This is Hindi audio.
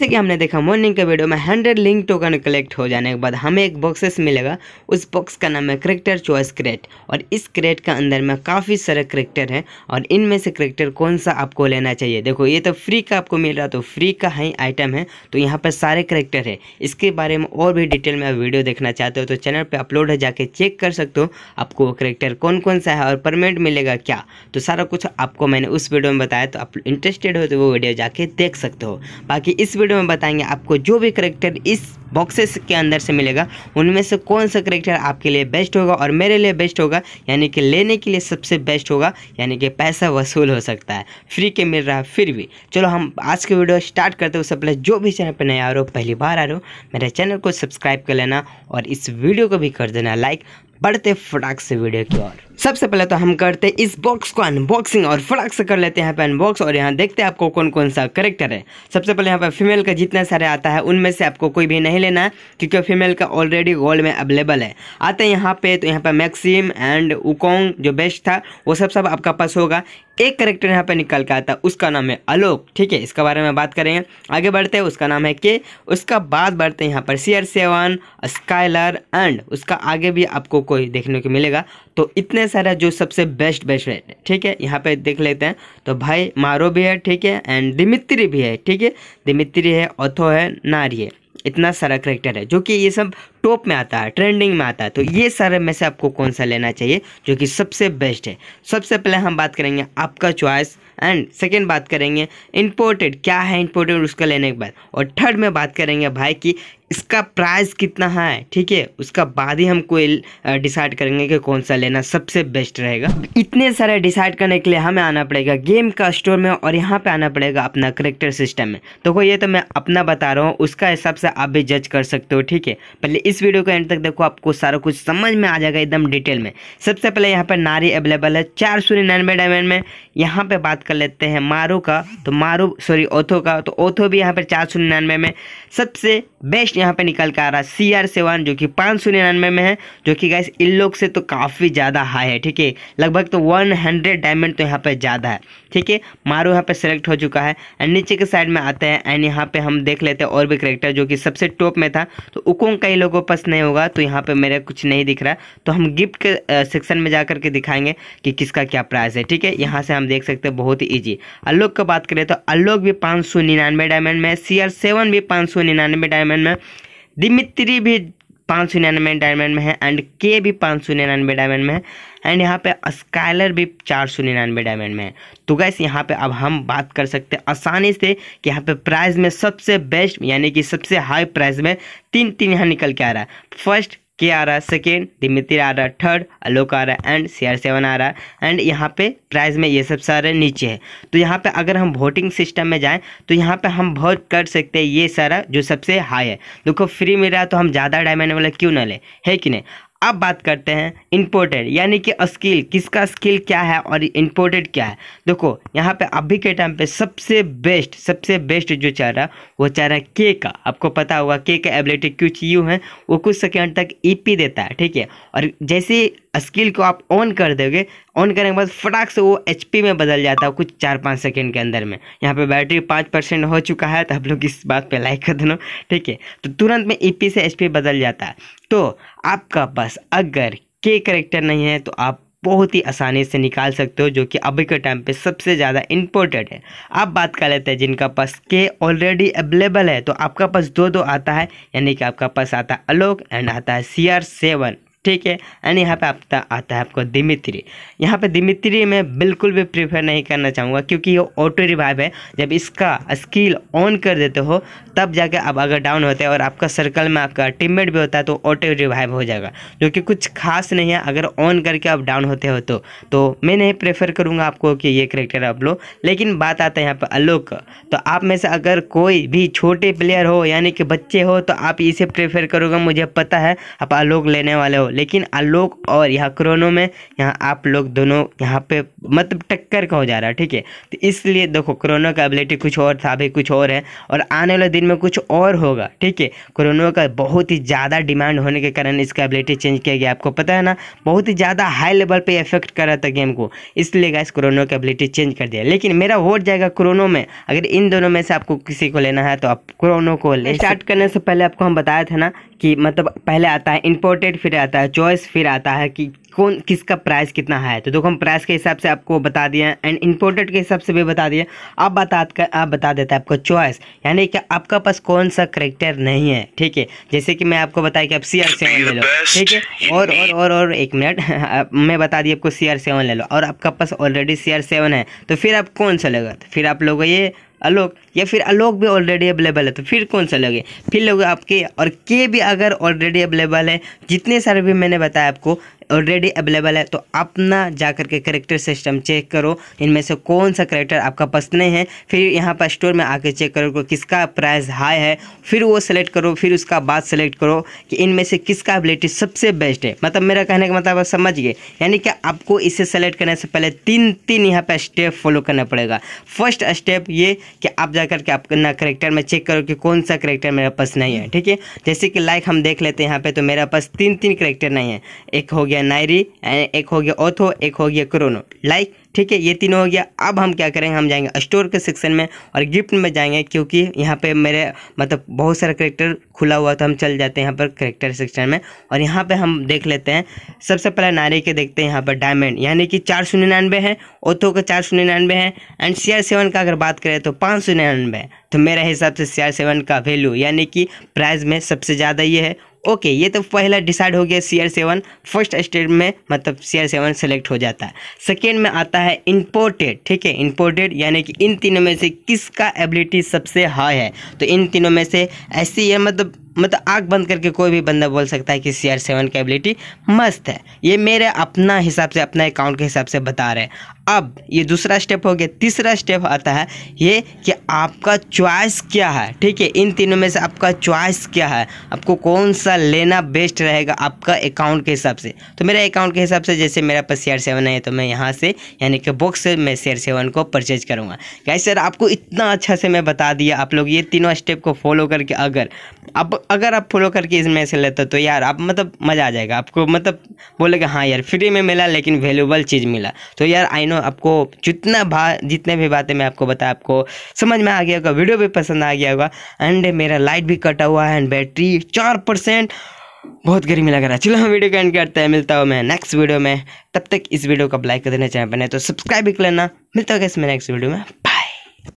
जैसे कि हमने देखा मॉर्निंग के वीडियो में हंड्रेड लिंक टोकन कलेक्ट हो जाने के बाद हमें एक बॉक्सेस मिलेगा उस बॉक्स का नाम है करेक्टर चॉइस क्रेट और इस क्रेट का अंदर में काफ़ी सारे करेक्टर हैं और इनमें से करेक्टर कौन सा आपको लेना चाहिए देखो ये तो फ्री का आपको मिल रहा तो फ्री का ही आइटम है तो यहाँ पर सारे करेक्टर है इसके बारे में और भी डिटेल में आप वीडियो देखना चाहते हो तो चैनल पर अपलोड है जाके चेक कर सकते हो आपको वो करेक्टर कौन कौन सा है और परमानेंट मिलेगा क्या तो सारा कुछ आपको मैंने उस वीडियो में बताया तो आप इंटरेस्टेड हो तो वो वीडियो जाके देख सकते हो बाकी इस वीडियो वीडियो में बताएंगे आपको जो भी करेक्टर इस बॉक्सेस के अंदर से मिलेगा उनमें से कौन सा करेक्टर आपके लिए बेस्ट होगा और मेरे लिए बेस्ट होगा यानी कि लेने के लिए सबसे बेस्ट होगा यानी कि पैसा वसूल हो सकता है फ्री के मिल रहा है फिर भी चलो हम आज की वीडियो स्टार्ट करते हैं उससे पहले जो भी चैनल पर नया आ रहे हो पहली बार आ रहे हो मेरे चैनल को सब्सक्राइब कर लेना और इस वीडियो को भी कर देना लाइक बढ़ते फटाक से वीडियो की ओर सबसे पहले तो हम करते इस बॉक्स को अनबॉक्सिंग और फटाक से कर लेते हैं अनबॉक्स और यहाँ देखते हैं आपको कौन कौन सा करेक्टर है सबसे पहले यहाँ पर फीमेल का जितने सारे आता है उनमें से आपको कोई भी नहीं लेना है क्योंकि फीमेल का ऑलरेडी गोल्ड में अवेलेबल है आते हैं यहाँ पे तो यहाँ पर मैक्सिम एंड उकोंग जो बेस्ट था वो सब सब आपका पास होगा एक करेक्टर यहाँ पे निकल के आता है उसका नाम है आलोक ठीक है इसके बारे में बात करेंगे आगे बढ़ते हैं उसका नाम है के उसका बाद बढ़ते हैं यहाँ पर C R seven Skyler and उसका आगे भी आपको कोई देखने को मिलेगा तो इतने सारा जो सबसे बेस्ट बेस्ट है ठीक है यहाँ पे देख लेते हैं तो भाई मारो भी है ठीक है एंड दिमित्री भी है ठीक है दिमित्री है ऑथो है नारी है इतना सारा करेक्टर है जो कि ये सब टॉप में आता है ट्रेंडिंग में आता है तो ये सारे में से आपको कौन सा लेना चाहिए जो कि सबसे बेस्ट है सबसे पहले हम बात करेंगे आपका चॉइस एंड सेकेंड बात करेंगे इम्पोर्टेड क्या है इंपोर्टेड उसका लेने के बाद और थर्ड में बात करेंगे भाई कि इसका प्राइस कितना है ठीक है उसका बाद ही हम कोई डिसाइड करेंगे कि कौन सा लेना सबसे बेस्ट रहेगा इतने सारे डिसाइड करने के लिए हमें आना पड़ेगा गेम का स्टोर में और यहाँ पे आना पड़ेगा अपना करेक्टर सिस्टम में देखो तो ये तो मैं अपना बता रहा हूँ उसका हिसाब से आप भी जज कर सकते हो ठीक है पहले इस वीडियो को एंड तक देखो आपको सारा कुछ समझ में आ जाएगा एकदम डिटेल में सबसे पहले यहाँ पर नारी अवेलेबल है चार सौ निन्यानवे डायमंड में यहाँ पे बात कर लेते हैं मारो का तो मारो सॉरी ओथो का तो ओथो भी यहाँ पर चार सौ निन्यानवे में सबसे बेस्ट यहाँ पे निकल के आ रहा है सी आर सेवन जो कि पाँच सौ निन्यानवे में है जो कि गैस इन लोग से तो काफ़ी ज़्यादा हाई है ठीक है लगभग तो वन हंड्रेड डायमंड तो यहाँ पर ज़्यादा है ठीक है मारो यहाँ पर सेलेक्ट हो चुका है एंड नीचे के साइड में आते हैं एंड यहाँ पे हम देख लेते हैं और भी करेक्टर जो कि सबसे टॉप में था तो उकोंग कई लोगों को पस नहीं होगा तो यहाँ पे मेरा कुछ नहीं दिख रहा है तो हम गिफ्ट के सेक्शन में जा करके दिखाएंगे कि किसका क्या प्राइस है ठीक है यहाँ से हम देख सकते हैं बहुत ही ईजी अलोक का बात करें तो अलोक भी पाँच सौ निन्यानवे डायमंड में सी सेवन भी पाँच सौ निन्यानवे डायमंड में दिमित्री भी पाँच सौ निन्यानवे डायमंड में है एंड के भी पाँच सौ निन्यानवे डायमंड में है एंड यहाँ पे स्काइलर भी चार सौ निन्यानवे डायमंड में है तो गैस यहाँ पे अब हम बात कर सकते हैं आसानी से कि यहाँ पे प्राइस में सबसे बेस्ट यानी कि सबसे हाई प्राइस में तीन तीन यहाँ निकल के आ रहा है फर्स्ट के आ रहा है सेकेंड दिमित्र आ रहा है थर्ड आलोक आ रहा है एंड सी आर सेवन आ रहा है एंड यहाँ पे प्राइस में ये सब सारे नीचे है तो यहाँ पे अगर हम वोटिंग सिस्टम में जाएँ तो यहाँ पे हम वोट कर सकते हैं ये सारा जो सबसे हाई है देखो फ्री मिल रहा है तो हम ज़्यादा डायमंड वाला क्यों ना लें है कि नहीं अब बात करते हैं इम्पोर्टेड यानी कि स्किल किसका स्किल क्या है और इम्पोर्टेड क्या है देखो यहाँ पे अभी के टाइम पे सबसे बेस्ट सबसे बेस्ट जो चाह रहा वो चाह रहा है के का आपको पता होगा के का एबिलिटी क्यों यू है वो कुछ सेकेंड तक ईपी e देता है ठीक है और जैसे स्किल को आप ऑन कर दोगे ऑन करने के बाद फटाक से वो एच में बदल जाता है कुछ चार पाँच सेकेंड के अंदर में यहाँ पे बैटरी पाँच परसेंट हो चुका है तो आप लोग इस बात पे लाइक कर देना ठीक है तो तुरंत में ई e से एच बदल जाता है तो आपका पास अगर के करेक्टर नहीं है तो आप बहुत ही आसानी से निकाल सकते हो जो कि अभी के टाइम पे सबसे ज़्यादा इम्पोर्टेंट है आप बात कर लेते हैं जिनका पास के ऑलरेडी अवेलेबल है तो आपका पास दो दो आता है यानी कि आपका पास आता है अलोक एंड आता है सी आर सेवन ठीक है एंड यहाँ पे आपका आता है आपको दिमित्री यहाँ पे दिमित्री मैं बिल्कुल भी प्रीफर नहीं करना चाहूँगा क्योंकि ये ऑटो रिवाइव है जब इसका स्किल ऑन कर देते हो तब जाके आप अगर डाउन होते हैं और आपका सर्कल में आपका टीममेट भी होता है तो ऑटो रिवाइव हो जाएगा जो कि कुछ खास नहीं है अगर ऑन करके आप डाउन होते हो तो, तो मैं नहीं प्रेफर करूँगा आपको कि ये करेक्टर आप लो लेकिन बात आता है यहाँ पर आलोक का तो आप में से अगर कोई भी छोटे प्लेयर हो यानी कि बच्चे हो तो आप इसे प्रेफर करोगे मुझे पता है आप आलोक लेने वाले हो लेकिन आलोक और यहाँ क्रोनो में यहाँ आप लोग दोनों यहाँ पे मतलब टक्कर का हो जा रहा है ठीक है तो इसलिए देखो क्रोनो का एबिलिटी कुछ और था अभी कुछ और है और आने वाले दिन में कुछ और होगा ठीक है क्रोनो का बहुत ही ज़्यादा डिमांड होने के कारण इसका एबिलिटी चेंज किया गया आपको पता है ना बहुत ही ज़्यादा हाई लेवल पर इफेक्ट कर रहा था गेम को इसलिए गाइस क्रोनो का एबिलिटी चेंज कर दिया लेकिन मेरा वोट जाएगा क्रोनो में अगर इन दोनों में से आपको किसी को लेना है तो आप क्रोनो को ले स्टार्ट करने से पहले आपको हम बताया था ना कि मतलब पहले आता है इम्पोर्टेड फिर आता है है चॉइस फिर आता है कि कौन किसका प्राइस कितना है तो देखो हम प्राइस के हिसाब से आपको बता दिए हैं एंड इम्पोर्टेड के हिसाब से भी बता दिए अब बता आप बता देते हैं आपको चॉइस यानी कि आपका पास कौन सा करेक्टर नहीं है ठीक है जैसे कि मैं आपको बताया कि आप सी आर सेवन ले लो ठीक है और और और और एक मिनट मैं बता दी आपको सी आर सेवन ले लो और आपका पास ऑलरेडी सी आर सेवन है तो फिर आप कौन सा लेगा तो फिर आप लोग ये अलोक या फिर अलोक भी ऑलरेडी अवेलेबल है तो फिर कौन सा लोगे फिर लोगे आपके और के भी अगर ऑलरेडी अवेलेबल है जितने सारे भी मैंने बताया आपको ऑलरेडी अवेलेबल है तो अपना जा करके करेक्टर सिस्टम चेक करो इनमें से कौन सा करेक्टर आपका पसंद है फिर यहाँ पर स्टोर में आके चेक करो किसका प्राइस हाई है फिर वो सेलेक्ट करो फिर उसका बाद सेलेक्ट करो कि इनमें से किसका एबिलिटी सबसे बेस्ट है मतलब मेरा कहने का मतलब समझ गए यानी कि आपको इसे सेलेक्ट करने से पहले तीन तीन यहाँ पर स्टेप फॉलो करना पड़ेगा फर्स्ट स्टेप ये कि आप जा करके अपना करेक्टर में चेक करो कि कौन सा करेक्टर मेरा पास नहीं है ठीक है जैसे कि लाइक हम देख लेते हैं यहाँ पे तो मेरा पास तीन तीन करेक्टर नहीं है एक हो गया गया नायरी एक हो गया ओथो एक हो गया क्रोनो लाइक ठीक है ये तीनों हो गया अब हम क्या करेंगे हम जाएंगे स्टोर के सेक्शन में और गिफ्ट में जाएंगे क्योंकि यहाँ पे मेरे मतलब बहुत सारा करेक्टर खुला हुआ तो हम चल जाते हैं यहाँ पर करेक्टर सेक्शन में और यहाँ पे हम देख लेते हैं सबसे पहले नारे के देखते हैं यहाँ पर डायमंड यानी कि चार शून्य निन्यानवे है ओथो का चार शून्य निन्यानवे है एंड सी आर सेवन का अगर बात करें तो पाँच सौ निन्यानवे है तो मेरे हिसाब से सी आर सेवन का वैल्यू यानी कि प्राइस में सबसे ज़्यादा ये है ओके ये तो पहला डिसाइड हो गया C R seven first state में मतलब सी आर सेवन सेलेक्ट हो जाता है सेकेंड में आता है इम्पोर्टेड ठीक है इम्पोर्टेड यानी कि इन तीनों में से किसका एबिलिटी सबसे हाई है तो इन तीनों में से ऐसी है मतलब मतलब आँख बंद करके कोई भी बंदा बोल सकता है कि सी आर सेवन की एबिलिटी मस्त है ये मेरे अपना हिसाब से अपना अकाउंट के हिसाब से बता रहे हैं अब ये दूसरा स्टेप हो गया तीसरा स्टेप आता है ये कि आपका चॉइस क्या है ठीक है इन तीनों में से आपका चॉइस क्या है आपको कौन सा लेना बेस्ट रहेगा आपका अकाउंट के हिसाब से तो मेरे अकाउंट के हिसाब से जैसे मेरा पास सी आर सेवन है तो मैं यहाँ से यानी कि बॉक्स से मैं सी आर सेवन को परचेज करूँगा क्या सर आपको इतना अच्छा से मैं बता दिया आप लोग ये तीनों स्टेप को फॉलो करके अगर अब अगर आप फॉलो करके इसमें से लेते तो यार आप मतलब मज़ा आ जाएगा आपको मतलब बोलेगा हाँ यार फ्री में मिला लेकिन वैल्यूबल चीज़ मिला तो यार आई नो आपको जितना भा जितने भी बातें मैं आपको बताया आपको समझ में आ गया होगा वीडियो भी पसंद आ गया होगा एंड मेरा लाइट भी कटा हुआ है एंड बैटरी चार परसेंट बहुत गर्मी लग रहा है चलो हम वीडियो का एंड करते हैं मिलता हूँ मैं नेक्स्ट वीडियो में तब तक इस वीडियो को लाइक कर देना चाहें बने तो सब्सक्राइब भी कर लेना मिलता होगा इसमें नेक्स्ट वीडियो में